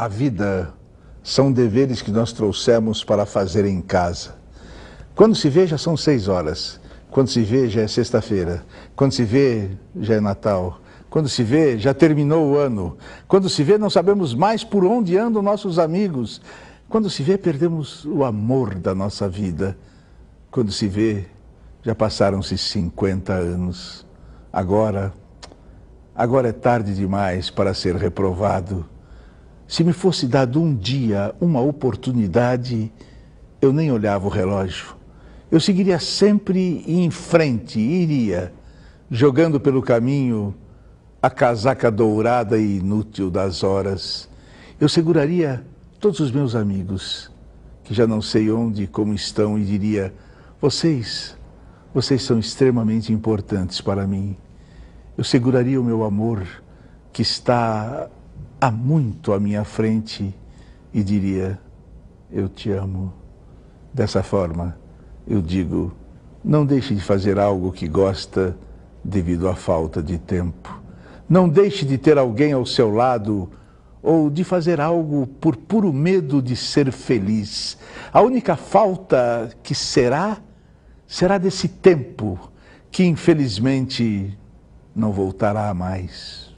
a vida são deveres que nós trouxemos para fazer em casa. Quando se vê, já são seis horas. Quando se vê, já é sexta-feira. Quando se vê, já é Natal. Quando se vê, já terminou o ano. Quando se vê, não sabemos mais por onde andam nossos amigos. Quando se vê, perdemos o amor da nossa vida. Quando se vê, já passaram-se 50 anos. Agora, agora é tarde demais para ser reprovado. Se me fosse dado um dia, uma oportunidade, eu nem olhava o relógio. Eu seguiria sempre em frente, iria, jogando pelo caminho a casaca dourada e inútil das horas. Eu seguraria todos os meus amigos, que já não sei onde e como estão, e diria: Vocês, vocês são extremamente importantes para mim. Eu seguraria o meu amor, que está há muito à minha frente e diria: Eu te amo. Dessa forma, eu digo: Não deixe de fazer algo que gosta devido à falta de tempo. Não deixe de ter alguém ao seu lado ou de fazer algo por puro medo de ser feliz. A única falta que será, será desse tempo que infelizmente não voltará mais.